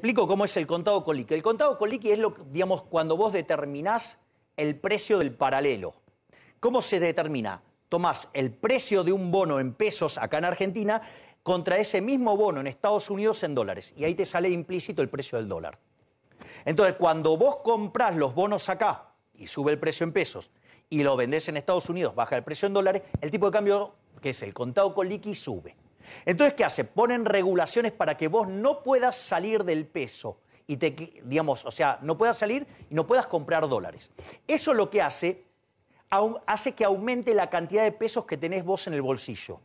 explico cómo es el contado con liqui. El contado con liqui es lo, digamos, cuando vos determinás el precio del paralelo. ¿Cómo se determina? Tomás el precio de un bono en pesos acá en Argentina contra ese mismo bono en Estados Unidos en dólares. Y ahí te sale implícito el precio del dólar. Entonces, cuando vos comprás los bonos acá y sube el precio en pesos y lo vendés en Estados Unidos, baja el precio en dólares, el tipo de cambio, que es el contado con liqui, sube. Entonces, ¿qué hace? Ponen regulaciones para que vos no puedas salir del peso y te, digamos, o sea, no puedas salir y no puedas comprar dólares. Eso lo que hace, hace que aumente la cantidad de pesos que tenés vos en el bolsillo.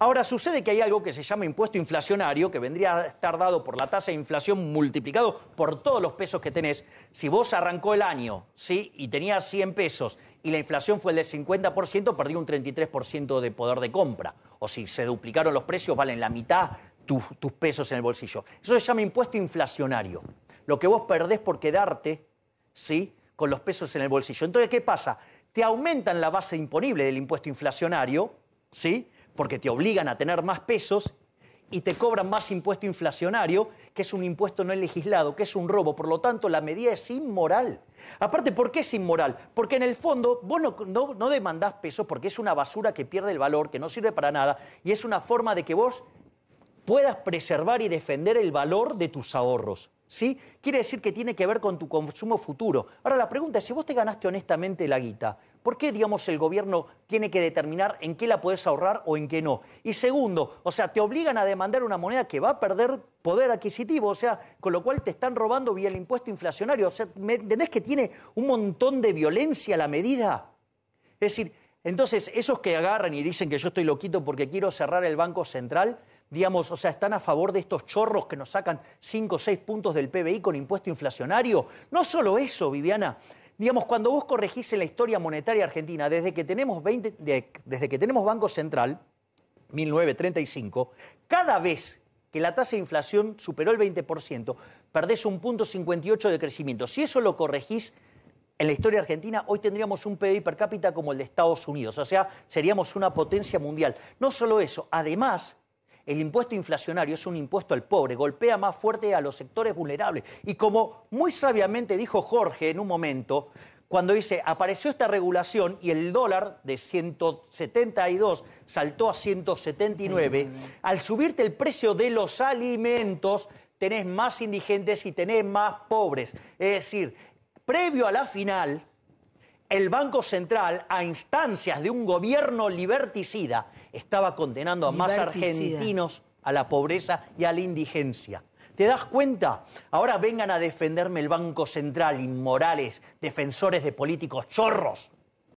Ahora sucede que hay algo que se llama impuesto inflacionario, que vendría a estar dado por la tasa de inflación multiplicado por todos los pesos que tenés. Si vos arrancó el año ¿sí? y tenías 100 pesos y la inflación fue del 50%, perdí un 33% de poder de compra. O si se duplicaron los precios, valen la mitad tus, tus pesos en el bolsillo. Eso se llama impuesto inflacionario. Lo que vos perdés por quedarte ¿sí? con los pesos en el bolsillo. Entonces, ¿qué pasa? Te aumentan la base imponible del impuesto inflacionario, ¿sí? porque te obligan a tener más pesos y te cobran más impuesto inflacionario, que es un impuesto no legislado, que es un robo. Por lo tanto, la medida es inmoral. Aparte, ¿por qué es inmoral? Porque en el fondo vos no, demandás pesos porque es una basura que pierde el valor, que no sirve para nada, y es una forma de que vos puedas preservar y defender el valor de tus ahorros. ¿sí? Quiere decir que tiene que ver con tu consumo futuro. Ahora la pregunta es, si vos te ganaste honestamente la guita, ¿por qué, digamos, el gobierno tiene que determinar en qué la puedes ahorrar o en qué no? Y segundo, o sea, te obligan a demandar una moneda que va a perder poder adquisitivo, o sea, con lo cual te están robando vía el impuesto inflacionario. O sea, ¿me entendés que tiene un montón de violencia la medida? Es decir, entonces, esos que agarran y dicen que yo estoy loquito porque quiero cerrar el Banco Central, digamos, o sea, están a favor de estos chorros que nos sacan 5 o 6 puntos del PBI con impuesto inflacionario. No solo eso, Viviana. Digamos, cuando vos corregís en la historia monetaria argentina, desde que tenemos, desde que tenemos Banco Central, 1935, cada vez que la tasa de inflación superó el 20%, perdés un punto 58 de crecimiento. Si eso lo corregís en la historia argentina, hoy tendríamos un PBI per cápita como el de Estados Unidos, o sea, seríamos una potencia mundial. No solo eso, además, el impuesto inflacionario es un impuesto al pobre, golpea más fuerte a los sectores vulnerables. Y como muy sabiamente dijo Jorge en un momento, cuando dice, apareció esta regulación y el dólar de 172 saltó a 179, al subirte el precio de los alimentos, tenés más indigentes y tenés más pobres. Es decir, previo a la final, el Banco Central, a instancias de un gobierno liberticida, estaba condenando a más argentinos a la pobreza y a la indigencia. ¿Te das cuenta? Ahora vengan a defenderme el Banco Central, inmorales, defensores de políticos chorros.